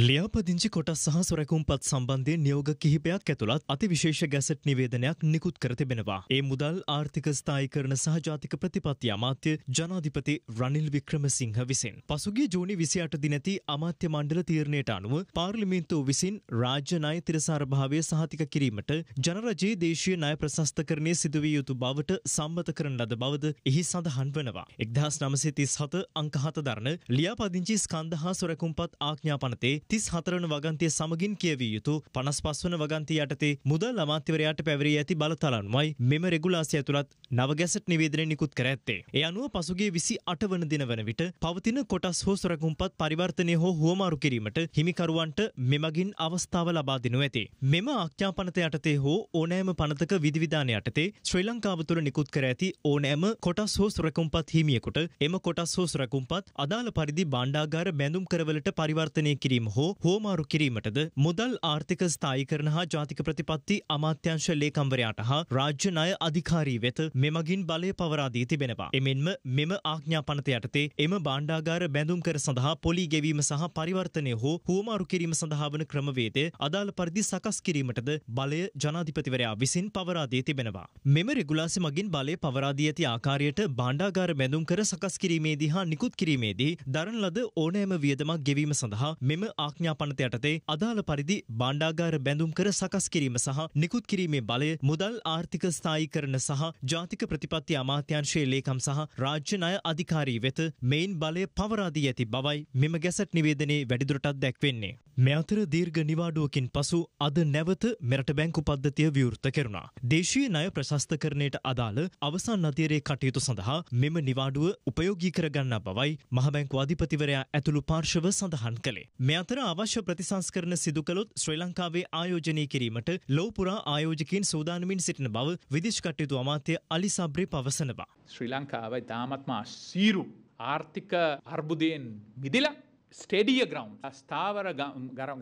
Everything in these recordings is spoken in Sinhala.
ලියාපදිංචි කොටස් සහ සොරැකුම්පත් සම්බන්ධය නියෝග කිහිපයක් ඇතුළත් අතිවිශේෂ ගැසට් නිවේදනයක් නිකුත් කර තිබෙනවා. ඒ මුදල් ආර්ථික ස්ථායිකරණ සහ ජාතික ප්‍රතිපත්ති අමාත්‍ය ජනාධිපති රනිල් වික්‍රමසිංහ විසින්. පසුගිය ජූනි 28 දින ඇති අමාත්‍ය මණ්ඩල තීරණයට අනුව පාර්ලිමේන්තුව විසින් රාජ්‍ය ණය තිරසාරභාවය සහතික කිරීමට ජනරජයේ දේශීය ණය ප්‍රශස්තකරණය සිදු විය යුතු බවට සම්මත කරන ලද බවද එහි සඳහන් වනවා. 1937 අංක 7 දරන ලියාපදිංචි ස්කන්ධ හා සොරැකුම්පත් ආඥා පනතේ තිස් හතරන වගන්තය සමගින් කියවිය යුතු පනස් පස්වන වගන්තය යටතේ මුදල් අමාත්‍යවරයාට පැවරී ඇති බලතලන්මයි මෙම රෙගුලාසය ඇතුළත් නව ගැසට් නිවේදනය නිකුත් කර ඇත්තේ. ඒ අනුව පසුගේ විසි අටවන දින වන විට පවතින කොටස් හෝ සොරකුම්පත් පරිවර්තනය හෝ හුවමාරු කිරීමට හිමිකරුවන්ට මෙමගින් අවස්ථාව ලබා දෙනු ඇති. මෙම ආඥාපනත යටතේ හෝ ඕනෑම පනතක විධවිධානය යටතේ ශ්‍රී ලංකාව තුළ නිකුත් කර ඇති ඕනෑම කොටස් හෝ සුරකුම්පත් හිමියෙකුට එම කොටස් හෝ සුරකුම්පත් අදාළ පරිදි බණ්ඩාගාර බැඳුම් කරවලට පරිවර්තනය කිරීම හෝ හෝමාරු කිරීමටද මුදල් ආර්ථික ස්ථායි කරන හා ජාතික ප්‍රතිපත්ති අමාත්‍යංශ ලේකම්වරයාට හා රාජ්‍ය ණය අධිකාරී වෙත මෙමගින් බලය පවරාදී තිබෙනවා. එමෙන්ම මෙම ආඥා පනත යටතේ එම බාණ්ඩාගාර බැඳුම් කර සඳහා පොලි ගෙවීම සහ පරිවර්තනය හෝ හෝමාරු කිරීම සඳහා වන ක්‍රමවේදය අදාළ පරිදි සකස් කිරීමටද බලය ජනාධිපතිවරයා විසින් පවරාදී තිබෙනවා. මෙම රෙගුලාසි මගින් බලය පවරාදී ඇති ආකාරයට බාණ්ඩාගාර බැඳුම් කර සකස් කිරීමේදී හා නිකුත් කිරීමේදී දරන ලද ඕනෑම වියදමක් ගෙවීම සඳහා මෙම ආඥාපනත යටතේ අදාළ පරිදි බණ්ඩාගාර බැඳුම් කර සකස් කිරීම සහ නිකුත් කිරීමේ බලය මුදල් ආර්ථික ස්ථායීකරණ සහ ජාතික ප්‍රතිපත්ති අමාත්‍යංශයේ ලේකම් සහ රාජ්‍ය ණය අධිකාරී වෙත මෙයින් බලය පවරා දී ඇති බවයි මෙම ගැසට් නිවේදනයේ වැඩිදුරටත් දැක්වෙන්නේ. මේ අතර දීර්ඝ නිවාඩුවකින් පසු අද නැවත මෙරට බැංකු පද්ධතිය විවෘත කෙරුණා. දේශීය ණය ප්‍රශස්තකරණයට අදාළ අවසන් අධීරයේ කටයුතු සඳහා මෙම නිවාඩුව උපයෝගී කරගන්නා බවයි මහබැංකු අධිපතිවරයා ඇතුළු පාර්ශව සඳහන් කළේ. මේ අතර අවශ්‍ය ප්‍රතිසංස්කරණ සිදු කළොත් ශ්‍රී ලංකාවේ ආයෝජනය කිරීමට ලොව පුරා ආයෝජකයින් සූදානමින් සිටින බව විදේශ කටයුතු අමාත්‍ය අලි සබ්‍රි පවසනවා. ශ්‍රී ලංකාව ඉතාමත්ම සීරු ආර්ථික අර්බුදයෙන් මිදිලා ස්ටෙඩිය ග්‍රවන්් ස්ථාවර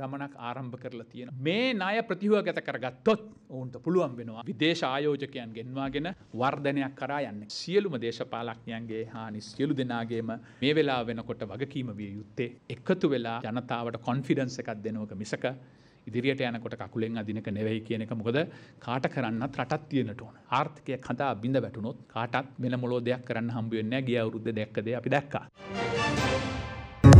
ගමනක් ආරම්භ කරලා තියෙන. මේ ණය ප්‍රතිහව ගත කරගත්තොත් ඔවුන්ට පුළුවන් වෙනවා විදේශ ආයෝජකයන් ගෙන්වාගෙන වර්ධනයක් කරා යන්න. සියලුම දේශපාලක්ඥයන්ගේ හානි සියලු දෙනාගේම මේ වෙලා වෙනකොට වගකීම විය යුත්තේ එකතු වෙලා ජනතාවට කොන්ෆිඩන්ස එකක් දෙනවක මිසක ඉදිරියට යනකොට කකුලෙන් අදිනක නෙවෙයි කියන එක මොකද කාට කරන්නත් රටත් තියෙනට ඕන. ආර්ථිකය කතා බිඳ වැටුනොත් කාටත් වෙන මොලෝ දෙයක් කරන්න හම්බ වෙන්නේ නැහැ. ගිය අවුරුද්ද දැක්ක දේ අපි දැක්කා.